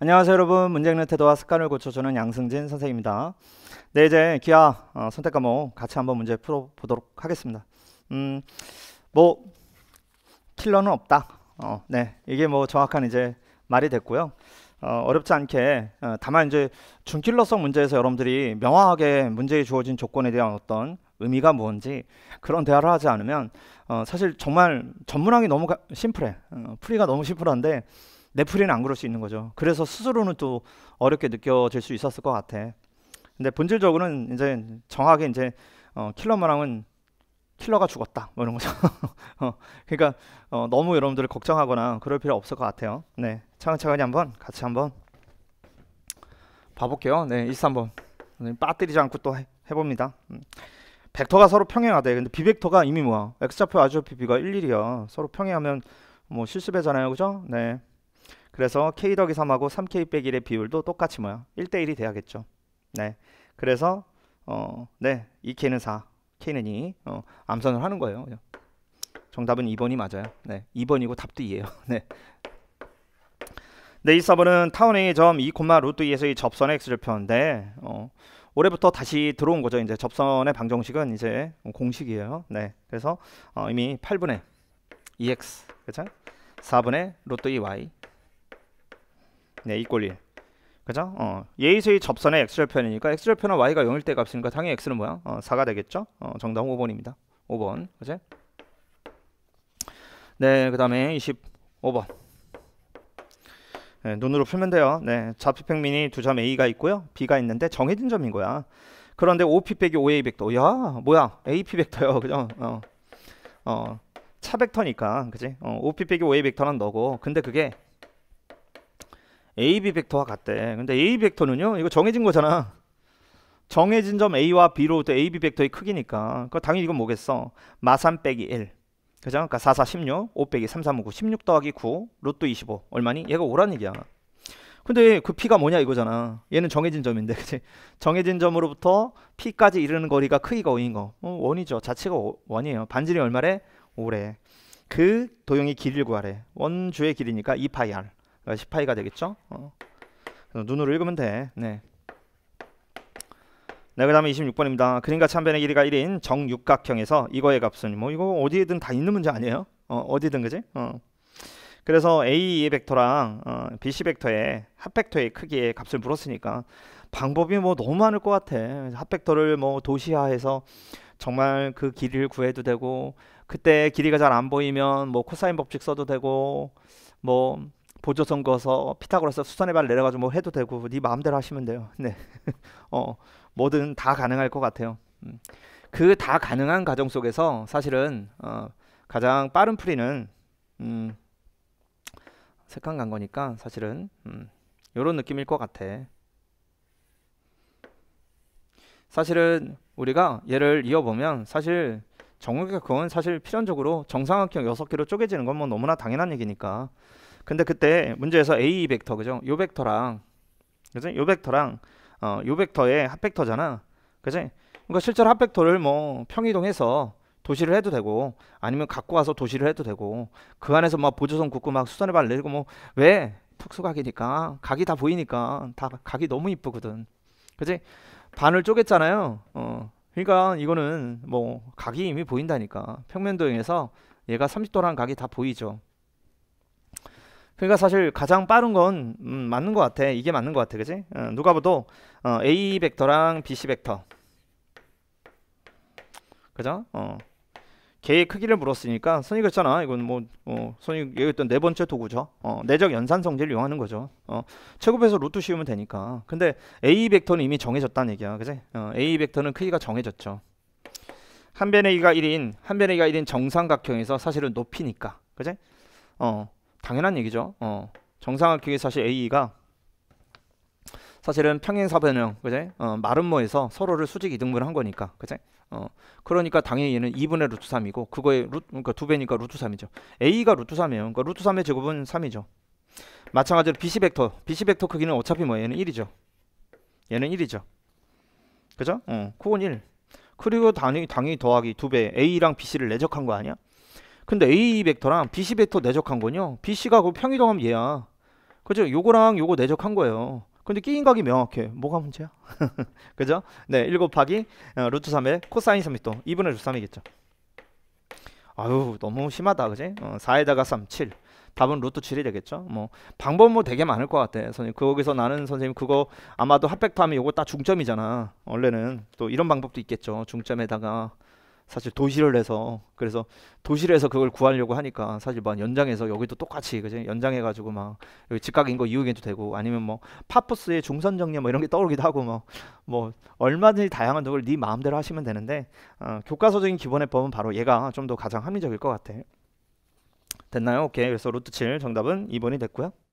안녕하세요 여러분 문제있는 태도와 습관을 고쳐주는 양승진 선생입니다 네 이제 기아 어, 선택 과목 같이 한번 문제 풀어보도록 하겠습니다 음뭐 킬러는 없다 어, 네 이게 뭐 정확한 이제 말이 됐고요 어, 어렵지 않게 어, 다만 이제 준킬러성 문제에서 여러분들이 명확하게 문제에 주어진 조건에 대한 어떤 의미가 뭔지 그런 대화를 하지 않으면 어, 사실 정말 전문항이 너무 가, 심플해 어, 풀이가 너무 심플한데 내프리는안 그럴 수 있는 거죠. 그래서 스스로는 또 어렵게 느껴질 수 있었을 것 같아. 근데 본질적으로는 이제 정확히 이제 어, 킬러 마랑은 킬러가 죽었다 뭐 이런 거죠. 어, 그러니까 어, 너무 여러분들을 걱정하거나 그럴 필요 없을 것 같아요. 네, 차근차근히 한번 같이 한번 봐볼게요. 네, 23번 빠뜨리지 않고 또 해, 봅니다 음. 벡터가 서로 평행하대. 근데 비벡터가 이미 뭐야? x좌표, 아주 비비가 일일이야 서로 평행하면 뭐 실수배잖아요, 그죠? 네. 그래서 k 더기 3하고 3k 빼기 1의 비율도 똑같이 뭐야? 1대 1이 돼야겠죠. 네. 그래서 어, 네. 2k는 4, k는 2. 어, 암산을 하는 거예요. 정답은 2번이 맞아요. 네. 2번이고 답도 2예요. 네. 네, 이 서버는 타운 A 점 2, 루트 2에서의 접선 x 를표는데 어, 올해부터 다시 들어온 거죠. 이제 접선의 방정식은 이제 공식이에요. 네. 그래서 어, 이미 8분의 2x 그렇죠? 4분의 루트 2y 네, 이꼴 1. 그죠? 어, 예의수의 접선의 x절편이니까 x절편은 y가 0일 때 값이니까 당연히 x는 뭐야? 어, 4가 되겠죠? 어, 정답 5번입니다. 5번. 그지? 네, 그 다음에 25번. 네, 눈으로 풀면 돼요. 네, 좌표평민이두점 A가 있고요. B가 있는데 정해진 점인 거야. 그런데 OP 빼기 OA 벡터. 야, 뭐야? AP 벡터요. 그죠? 어. 어. 차 벡터니까. 그지? 어, OP 빼기 OA 벡터는 너고. 근데 그게 AB 벡터와 같대. 근데 AB 벡터는요. 이거 정해진 거잖아. 정해진 점 A와 b 로또터 AB 벡터의 크기니까. 그 당연히 이건 뭐겠어? 마산 빼기 1. 그죠? 그러니까 4, 4, 16, 5 빼기 3, 3, 5, 9, 16 더하기 9, 로또 25. 얼마니? 얘가 오란 얘기야. 근데 그 P가 뭐냐 이거잖아. 얘는 정해진 점인데, 그치? 정해진 점으로부터 P까지 이르는 거리가 크기가 5인 거. 어, 원이죠. 자체가 오, 어, 원이에요. 반지름이 얼마래? 5래그 도형의 길이를 구하래. 원주의 길이니까 2파이 r. 시파이가 되겠죠. 어. 눈으로 읽으면 돼. 네. 네, 그 다음에 26번입니다. 그림과 참변의 길이가 1인 정육각형에서 이거의 값은 뭐 이거 어디든 다 있는 문제 아니에요? 어, 디든 그지? 어. 그래서 A의 2 벡터랑 어, BC 벡터의 합벡터의 크기의 값을 물었으니까 방법이 뭐 너무 많을 것 같아. 합벡터를 뭐 도시화해서 정말 그 길이를 구해도 되고 그때 길이가 잘 안 보이면 뭐 코사인 법칙 써도 되고 뭐 보조선 거서 피타고라스 수선의 발 내려가지고 뭐 해도 되고 네 마음대로 하시면 돼요. 네, 어 뭐든 다 가능할 것 같아요. 음. 그 다 가능한 과정 속에서 사실은 어, 가장 빠른 풀이는 음, 색한 간 거니까 사실은 음, 이런 느낌일 것 같아. 사실은 우리가 얘를 이어보면 사실 정우격은 사실 필연적으로 정상각형 6개로 쪼개지는 건 뭐 너무나 당연한 얘기니까 근데 그때 문제에서 A 벡터 그죠? 요 벡터랑 그죠? 요 벡터랑 어, 요 벡터의 합벡터잖아. 그지? 그러니까 실제로 합벡터를 뭐 평이동해서 도시를 해도 되고 아니면 갖고 와서 도시를 해도 되고 그 안에서 막 보조선 굽고 막 수선의 발 내리고 뭐 왜 특수각이니까 각이 다 보이니까 다 각이 너무 이쁘거든. 그지? 반을 쪼갰잖아요. 어. 그러니까 이거는 뭐 각이 이미 보인다니까 평면도형에서 얘가 30도라는 각이 다 보이죠. 그러니까 사실 가장 빠른 건 음, 맞는 것 같아. 이게 맞는 것 같아, 그지? 어, 누가 봐도 어, A 벡터랑 BC 벡터, 그죠? 어. 개의 크기를 물었으니까 선이 그 있잖아 이건 뭐 어, 선이 얘기했던 네 번째 도구죠 어, 내적 연산 성질을 이용하는 거죠 어, 최급에서 루트 씌우면 되니까 근데 A 벡터는 이미 정해졌다는 얘기야 그지 어, A 벡터는 크기가 정해졌죠 한 변의 이가 1인 한 변의 이가 1인 정상각형에서 사실은 높이니까 그지 어, 당연한 얘기죠. 어. 정상학회의 사실 A가 사실은 평행사변형 그제 어, 마름모에서 서로를 수직 이등분한 거니까 그제 어 그러니까 당연히 얘는 2분의 루트 3이고 그거에 루트 그러니까 두 배니까 루트 3이죠 a가 루트 3이에요 그러니까 루트 3의 제곱은 3이죠 마찬가지로 bc 벡터 bc 벡터 크기는 어차피 뭐 얘는 1이죠 얘는 1이죠 그죠 어 그건 1 그리고 당연히 당연히 더하기 두배 a랑 bc를 내적한 거 아니야 근데 A 벡터랑 BC 벡터 내적한 건요. BC가 그 평이동하면 얘야. 그죠? 요거랑 요거 내적한 거예요. 근데 끼인각이 명확해. 뭐가 문제야? 그죠? 네, 1 곱하기 어, 루트 3의 코사인 3또 이 2분의 루트 3이겠죠. 아유, 너무 심하다. 그지? 어, 4에다가 3, 7. 답은 루트 7이 되겠죠. 뭐 방법 뭐 되게 많을 것 같아. 선생님 거기서 나는 선생님 그거 아마도 핫팩 파면 요거 딱 중점이잖아. 원래는 또 이런 방법도 있겠죠. 중점에다가 사실 도시를 해서 그래서 도시를 해서 그걸 구하려고 하니까 사실 막 연장해서 여기도 똑같이 그지 연장해 가지고 막 여기 직각인 거이유기도 되고 아니면 뭐 파푸스의 중선 정리 뭐 이런 게 떠오르기도 하고 뭐뭐 뭐 얼마든지 다양한 덕을 네 마음대로 하시면 되는데 어, 교과서적인 기본의 법은 바로 얘가 좀 더 가장 합리적일 것 같아. 됐나요? 오케이. 그래서 루트 7 정답은 2번이 됐고요.